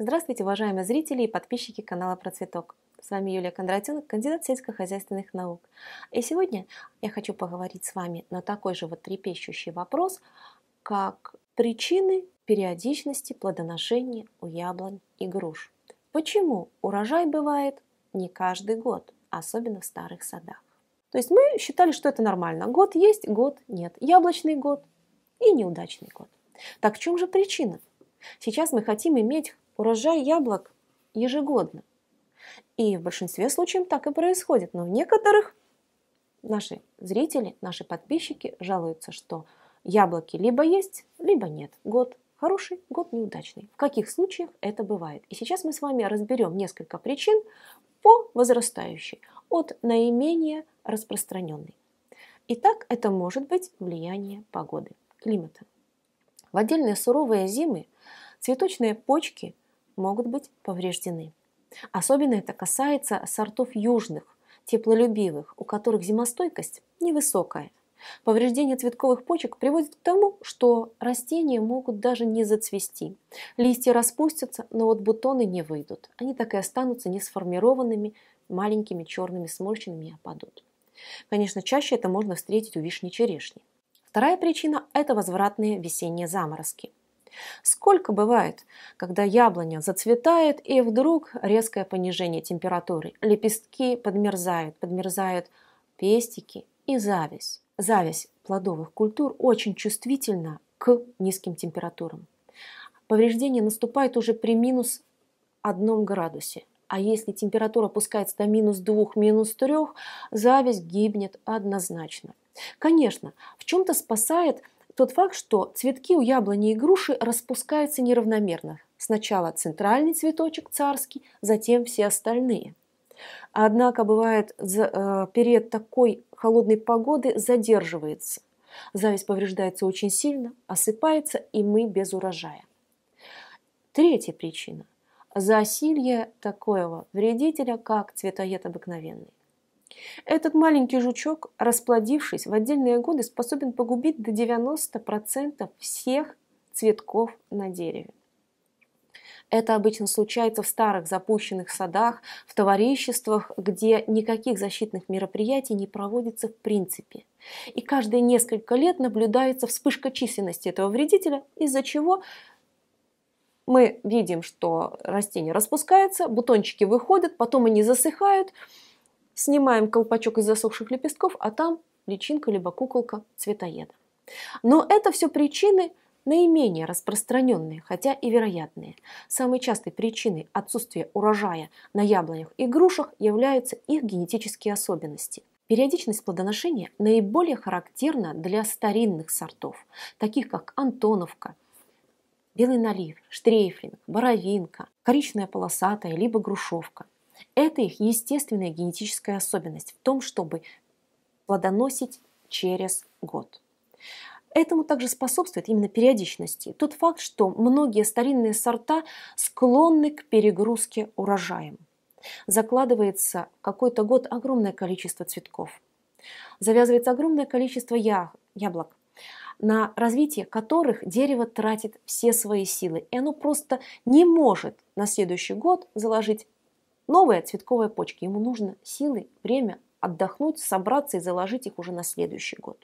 Здравствуйте, уважаемые зрители и подписчики канала Про Цветок. С вами Юлия Кондратенко, кандидат сельскохозяйственных наук. И сегодня я хочу поговорить с вами на такой же вот трепещущий вопрос, как причины периодичности плодоношения у яблонь и груш. Почему урожай бывает не каждый год, особенно в старых садах? То есть мы считали, что это нормально. Год есть, год нет. Яблочный год и неудачный год. Так в чем же причина? Сейчас мы хотим иметь урожай яблок ежегодно. И в большинстве случаев так и происходит. Но в некоторых наши зрители, наши подписчики жалуются, что яблоки либо есть, либо нет. Год хороший, год неудачный. В каких случаях это бывает? И сейчас мы с вами разберем несколько причин по возрастающей, от наименее распространенной. Итак, это может быть влияние погоды, климата. В отдельные суровые зимы цветочные почки – могут быть повреждены. Особенно это касается сортов южных, теплолюбивых, у которых зимостойкость невысокая. Повреждение цветковых почек приводит к тому, что растения могут даже не зацвести. Листья распустятся, но вот бутоны не выйдут. Они так и останутся несформированными, маленькими, черными, сморщенными и опадут. Конечно, чаще это можно встретить у вишни-черешни. Вторая причина – это возвратные весенние заморозки. Сколько бывает, когда яблоня зацветает и вдруг резкое понижение температуры, лепестки подмерзают, подмерзают пестики и зависть. Зависть плодовых культур очень чувствительна к низким температурам. Повреждение наступает уже при минус одном градусе. А если температура опускается до минус 2, минус 3, зависть гибнет однозначно. Конечно, в чем-то спасает тот факт, что цветки у яблони и груши распускаются неравномерно. Сначала центральный цветочек царский, затем все остальные. Однако бывает э, перед такой холодной погоды задерживается. Зависть повреждается очень сильно, осыпается, и мы без урожая. Третья причина – засилье такого вредителя, как цветоед обыкновенный. Этот маленький жучок, расплодившись в отдельные годы, способен погубить до 90% всех цветков на дереве. Это обычно случается в старых запущенных садах, в товариществах, где никаких защитных мероприятий не проводится в принципе. И каждые несколько лет наблюдается вспышка численности этого вредителя, из-за чего мы видим, что растение распускается, бутончики выходят, потом они засыхают – Снимаем колпачок из засохших лепестков, а там личинка либо куколка цветоеда. Но это все причины наименее распространенные, хотя и вероятные. Самой частой причиной отсутствия урожая на яблонях и грушах являются их генетические особенности. Периодичность плодоношения наиболее характерна для старинных сортов, таких как Антоновка, Белый налив, Штрейфлинг, Боровинка, коричная полосатая либо грушевка – это их естественная генетическая особенность в том, чтобы плодоносить через год. Этому также способствует именно периодичности. Тот факт, что многие старинные сорта склонны к перегрузке урожаем. Закладывается какой-то год огромное количество цветков. Завязывается огромное количество я, яблок, на развитие которых дерево тратит все свои силы. И оно просто не может на следующий год заложить новые цветковые почки. Ему нужно силы, время отдохнуть, собраться и заложить их уже на следующий год.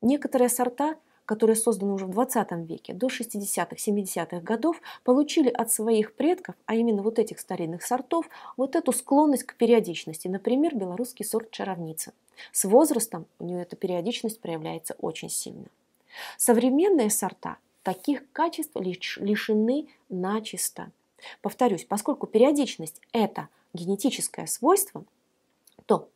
Некоторые сорта, которые созданы уже в 20 веке, до 60-х, 70-х годов, получили от своих предков, а именно вот этих старинных сортов, вот эту склонность к периодичности. Например, белорусский сорт чаровница С возрастом у нее эта периодичность проявляется очень сильно. Современные сорта таких качеств лишены начисто. Повторюсь, поскольку периодичность – это генетическое свойство, то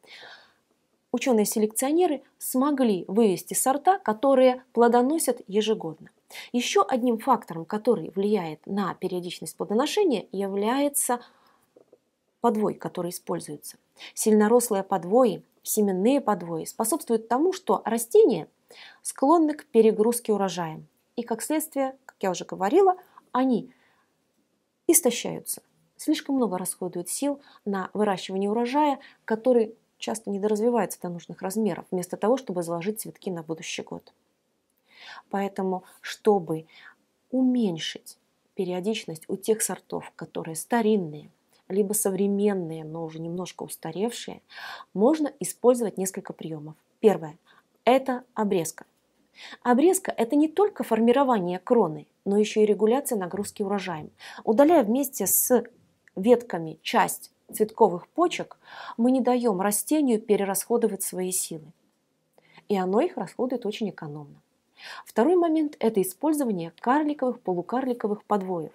ученые-селекционеры смогли вывести сорта, которые плодоносят ежегодно. Еще одним фактором, который влияет на периодичность плодоношения, является подвой, который используется. Сильнорослые подвои, семенные подвои способствуют тому, что растения склонны к перегрузке урожаем. И как следствие, как я уже говорила, они – истощаются. Слишком много расходуют сил на выращивание урожая, который часто недоразвивается до нужных размеров, вместо того, чтобы заложить цветки на будущий год. Поэтому, чтобы уменьшить периодичность у тех сортов, которые старинные, либо современные, но уже немножко устаревшие, можно использовать несколько приемов. Первое – это обрезка. Обрезка – это не только формирование кроны, но еще и регуляция нагрузки урожаем. Удаляя вместе с ветками часть цветковых почек, мы не даем растению перерасходовать свои силы. И оно их расходует очень экономно. Второй момент – это использование карликовых, полукарликовых подвоев.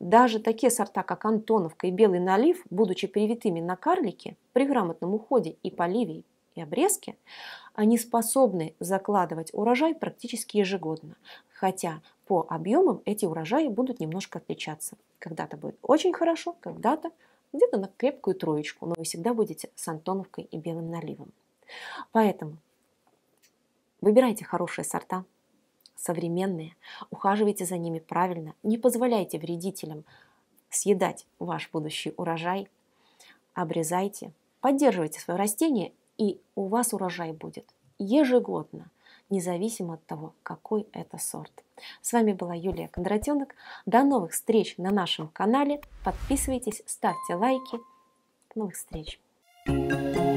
Даже такие сорта, как антоновка и белый налив, будучи привитыми на карлики, при грамотном уходе и поливе и обрезке, они способны закладывать урожай практически ежегодно, хотя по объемам эти урожаи будут немножко отличаться. Когда-то будет очень хорошо, когда-то где-то на крепкую троечку, но вы всегда будете с Антоновкой и Белым наливом. Поэтому выбирайте хорошие сорта, современные, ухаживайте за ними правильно, не позволяйте вредителям съедать ваш будущий урожай, обрезайте, поддерживайте свое растение и у вас урожай будет ежегодно, независимо от того, какой это сорт. С вами была Юлия Кондратенок. До новых встреч на нашем канале. Подписывайтесь, ставьте лайки. До новых встреч! thank you